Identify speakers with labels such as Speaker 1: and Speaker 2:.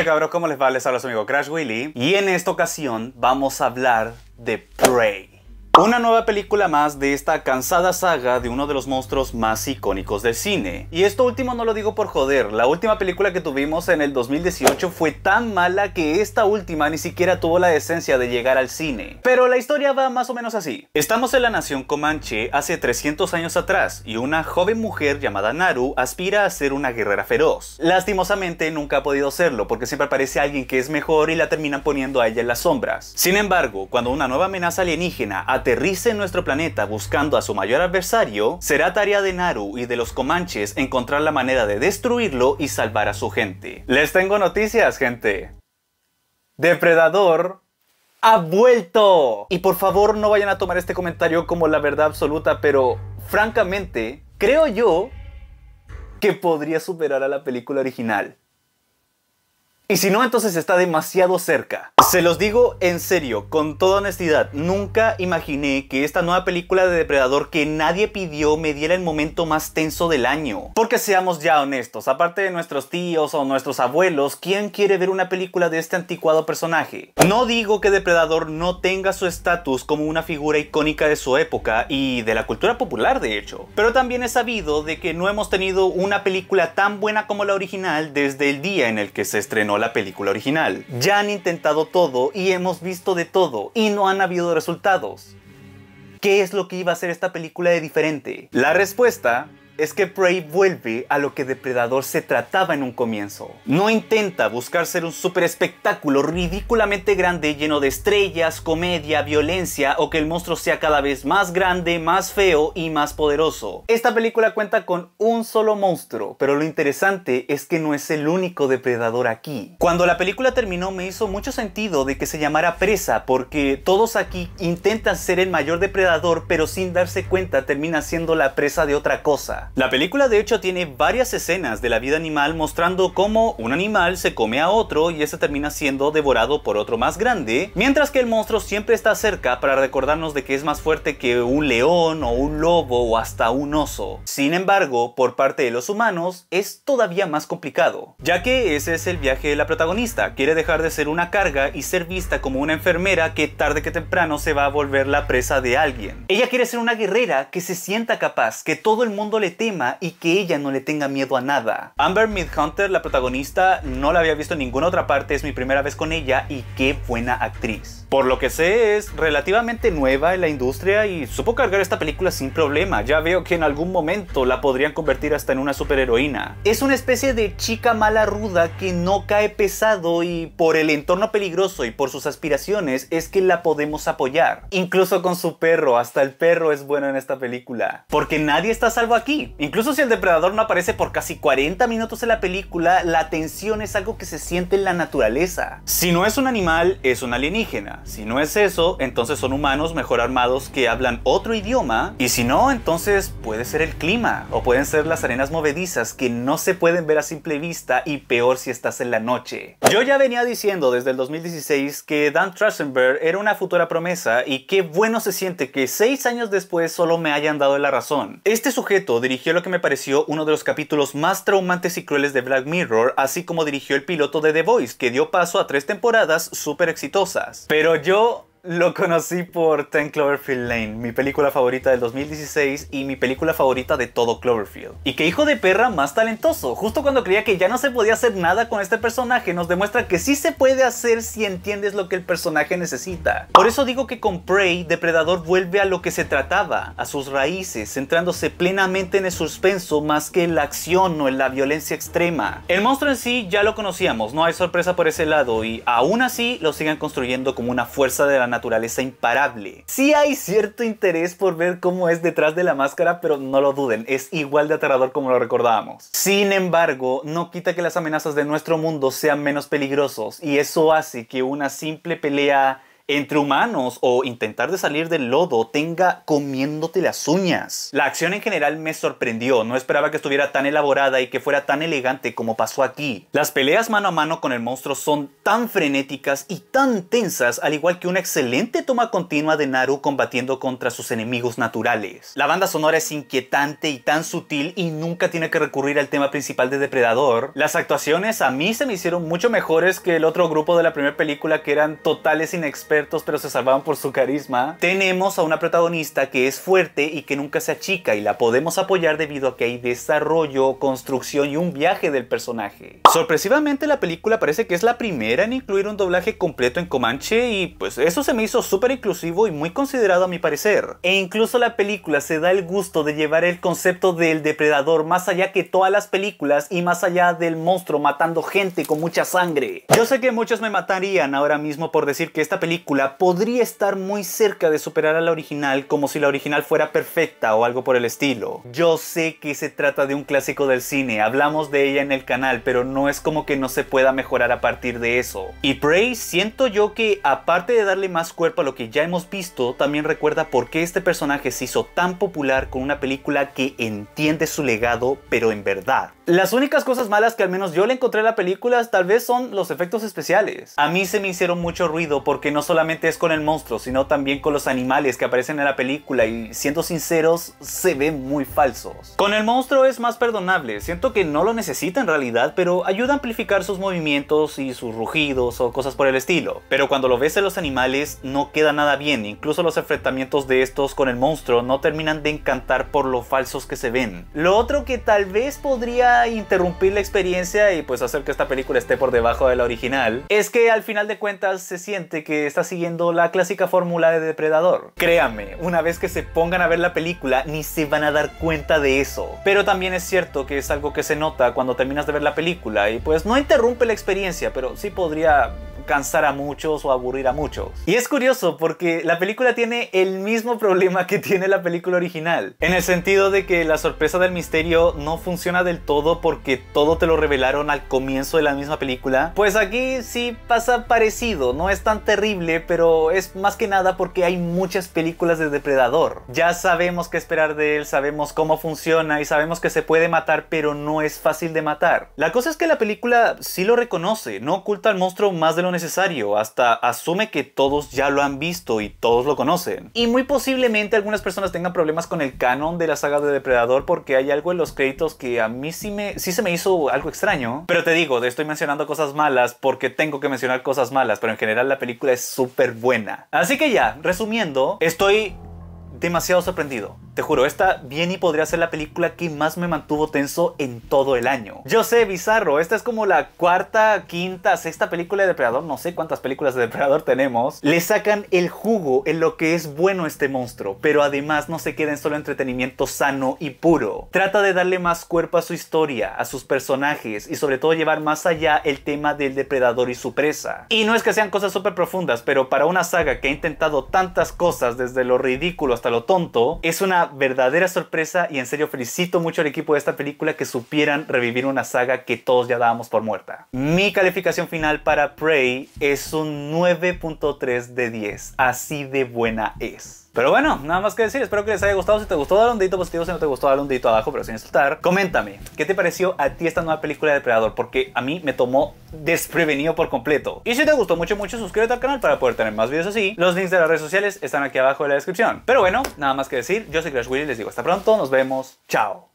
Speaker 1: Hola cabros, ¿cómo les va? Les habla su amigo Crash Willy y en esta ocasión vamos a hablar de Prey. Una nueva película más de esta cansada saga de uno de los monstruos más icónicos del cine. Y esto último no lo digo por joder, la última película que tuvimos en el 2018 fue tan mala que esta última ni siquiera tuvo la esencia de llegar al cine. Pero la historia va más o menos así. Estamos en la nación Comanche hace 300 años atrás y una joven mujer llamada Naru aspira a ser una guerrera feroz. Lastimosamente nunca ha podido serlo porque siempre aparece alguien que es mejor y la terminan poniendo a ella en las sombras. Sin embargo, cuando una nueva amenaza alienígena aterriza aterrice en nuestro planeta buscando a su mayor adversario, será tarea de Naru y de los Comanches encontrar la manera de destruirlo y salvar a su gente. Les tengo noticias, gente. Depredador ha vuelto. Y por favor no vayan a tomar este comentario como la verdad absoluta, pero francamente, creo yo que podría superar a la película original. Y si no, entonces está demasiado cerca. Se los digo en serio, con toda honestidad, nunca imaginé que esta nueva película de Depredador que nadie pidió me diera el momento más tenso del año. Porque seamos ya honestos, aparte de nuestros tíos o nuestros abuelos, ¿quién quiere ver una película de este anticuado personaje? No digo que Depredador no tenga su estatus como una figura icónica de su época y de la cultura popular de hecho, pero también es sabido de que no hemos tenido una película tan buena como la original desde el día en el que se estrenó la película original. Ya han intentado todo y hemos visto de todo y no han habido resultados. ¿Qué es lo que iba a hacer esta película de diferente? La respuesta es que Prey vuelve a lo que Depredador se trataba en un comienzo. No intenta buscar ser un super espectáculo ridículamente grande lleno de estrellas, comedia, violencia o que el monstruo sea cada vez más grande, más feo y más poderoso. Esta película cuenta con un solo monstruo, pero lo interesante es que no es el único depredador aquí. Cuando la película terminó me hizo mucho sentido de que se llamara Presa porque todos aquí intentan ser el mayor depredador pero sin darse cuenta termina siendo la presa de otra cosa. La película de hecho tiene varias escenas de la vida animal mostrando cómo un animal se come a otro y este termina siendo devorado por otro más grande, mientras que el monstruo siempre está cerca para recordarnos de que es más fuerte que un león o un lobo o hasta un oso. Sin embargo, por parte de los humanos es todavía más complicado, ya que ese es el viaje de la protagonista, quiere dejar de ser una carga y ser vista como una enfermera que tarde que temprano se va a volver la presa de alguien. Ella quiere ser una guerrera que se sienta capaz, que todo el mundo le tema y que ella no le tenga miedo a nada. Amber Midhunter, la protagonista, no la había visto en ninguna otra parte, es mi primera vez con ella y qué buena actriz. Por lo que sé, es relativamente nueva en la industria y supo cargar esta película sin problema. Ya veo que en algún momento la podrían convertir hasta en una superheroína. Es una especie de chica mala ruda que no cae pesado y por el entorno peligroso y por sus aspiraciones es que la podemos apoyar. Incluso con su perro, hasta el perro es bueno en esta película. Porque nadie está salvo aquí incluso si el depredador no aparece por casi 40 minutos en la película, la tensión es algo que se siente en la naturaleza. Si no es un animal, es un alienígena. Si no es eso, entonces son humanos mejor armados que hablan otro idioma. Y si no, entonces puede ser el clima o pueden ser las arenas movedizas que no se pueden ver a simple vista y peor si estás en la noche. Yo ya venía diciendo desde el 2016 que Dan Trachtenberg era una futura promesa y qué bueno se siente que seis años después solo me hayan dado la razón. Este sujeto dirigió lo que me pareció uno de los capítulos más traumantes y crueles de Black Mirror, así como dirigió el piloto de The Voice, que dio paso a tres temporadas súper exitosas. Pero yo lo conocí por Ten Cloverfield Lane, mi película favorita del 2016 y mi película favorita de todo Cloverfield. Y qué hijo de perra más talentoso. Justo cuando creía que ya no se podía hacer nada con este personaje, nos demuestra que sí se puede hacer si entiendes lo que el personaje necesita. Por eso digo que con Prey, Depredador vuelve a lo que se trataba, a sus raíces, centrándose plenamente en el suspenso más que en la acción o en la violencia extrema. El monstruo en sí ya lo conocíamos, no hay sorpresa por ese lado y aún así lo siguen construyendo como una fuerza de la naturaleza imparable. Sí hay cierto interés por ver cómo es detrás de la máscara, pero no lo duden, es igual de aterrador como lo recordábamos. Sin embargo, no quita que las amenazas de nuestro mundo sean menos peligrosos y eso hace que una simple pelea entre humanos o intentar de salir del lodo tenga comiéndote las uñas. La acción en general me sorprendió, no esperaba que estuviera tan elaborada y que fuera tan elegante como pasó aquí. Las peleas mano a mano con el monstruo son tan frenéticas y tan tensas, al igual que una excelente toma continua de Naru combatiendo contra sus enemigos naturales. La banda sonora es inquietante y tan sutil y nunca tiene que recurrir al tema principal de Depredador. Las actuaciones a mí se me hicieron mucho mejores que el otro grupo de la primera película que eran totales inexpertos pero se salvaban por su carisma. Tenemos a una protagonista que es fuerte y que nunca se achica y la podemos apoyar debido a que hay desarrollo, construcción y un viaje del personaje. Sorpresivamente la película parece que es la primera en incluir un doblaje completo en Comanche y pues eso se me hizo súper inclusivo y muy considerado a mi parecer. E incluso la película se da el gusto de llevar el concepto del depredador más allá que todas las películas y más allá del monstruo matando gente con mucha sangre. Yo sé que muchos me matarían ahora mismo por decir que esta película podría estar muy cerca de superar a la original como si la original fuera perfecta o algo por el estilo. Yo sé que se trata de un clásico del cine, hablamos de ella en el canal, pero no es como que no se pueda mejorar a partir de eso. Y Prey siento yo que aparte de darle más cuerpo a lo que ya hemos visto, también recuerda por qué este personaje se hizo tan popular con una película que entiende su legado, pero en verdad. Las únicas cosas malas que al menos yo le encontré a la película tal vez son los efectos especiales. A mí se me hicieron mucho ruido porque no solamente es con el monstruo, sino también con los animales que aparecen en la película y siendo sinceros, se ven muy falsos. Con el monstruo es más perdonable, siento que no lo necesita en realidad, pero ayuda a amplificar sus movimientos y sus rugidos o cosas por el estilo. Pero cuando lo ves en los animales no queda nada bien, incluso los enfrentamientos de estos con el monstruo no terminan de encantar por lo falsos que se ven. Lo otro que tal vez podría interrumpir la experiencia y pues hacer que esta película esté por debajo de la original, es que al final de cuentas se siente que esta siguiendo la clásica fórmula de depredador. Créame, una vez que se pongan a ver la película ni se van a dar cuenta de eso. Pero también es cierto que es algo que se nota cuando terminas de ver la película y pues no interrumpe la experiencia, pero sí podría cansar a muchos o aburrir a muchos. Y es curioso porque la película tiene el mismo problema que tiene la película original, en el sentido de que la sorpresa del misterio no funciona del todo porque todo te lo revelaron al comienzo de la misma película. Pues aquí sí pasa parecido, no es tan terrible, pero es más que nada porque hay muchas películas de depredador. Ya sabemos qué esperar de él, sabemos cómo funciona y sabemos que se puede matar, pero no es fácil de matar. La cosa es que la película sí lo reconoce, no oculta al monstruo más de lo necesario necesario, hasta asume que todos ya lo han visto y todos lo conocen. Y muy posiblemente algunas personas tengan problemas con el canon de la saga de Depredador porque hay algo en los créditos que a mí sí, me, sí se me hizo algo extraño. Pero te digo, estoy mencionando cosas malas porque tengo que mencionar cosas malas, pero en general la película es súper buena. Así que ya, resumiendo, estoy demasiado sorprendido. Te juro, esta bien y podría ser la película que más me mantuvo tenso en todo el año. Yo sé, bizarro, esta es como la cuarta, quinta, sexta película de Depredador, no sé cuántas películas de Depredador tenemos. Le sacan el jugo en lo que es bueno este monstruo, pero además no se queda en solo entretenimiento sano y puro. Trata de darle más cuerpo a su historia, a sus personajes y sobre todo llevar más allá el tema del depredador y su presa. Y no es que sean cosas súper profundas, pero para una saga que ha intentado tantas cosas desde lo ridículo hasta lo tonto, es una verdadera sorpresa y en serio felicito mucho al equipo de esta película que supieran revivir una saga que todos ya dábamos por muerta. Mi calificación final para Prey es un 9.3 de 10, así de buena es. Pero bueno, nada más que decir, espero que les haya gustado. Si te gustó, dale un dedito positivo. Si no te gustó, dale un dedito abajo, pero sin insultar. Coméntame, ¿qué te pareció a ti esta nueva película de Depredador? Porque a mí me tomó desprevenido por completo. Y si te gustó mucho, mucho, suscríbete al canal para poder tener más videos así. Los links de las redes sociales están aquí abajo en la descripción. Pero bueno, nada más que decir. Yo soy Crash Willy, les digo hasta pronto, nos vemos, chao.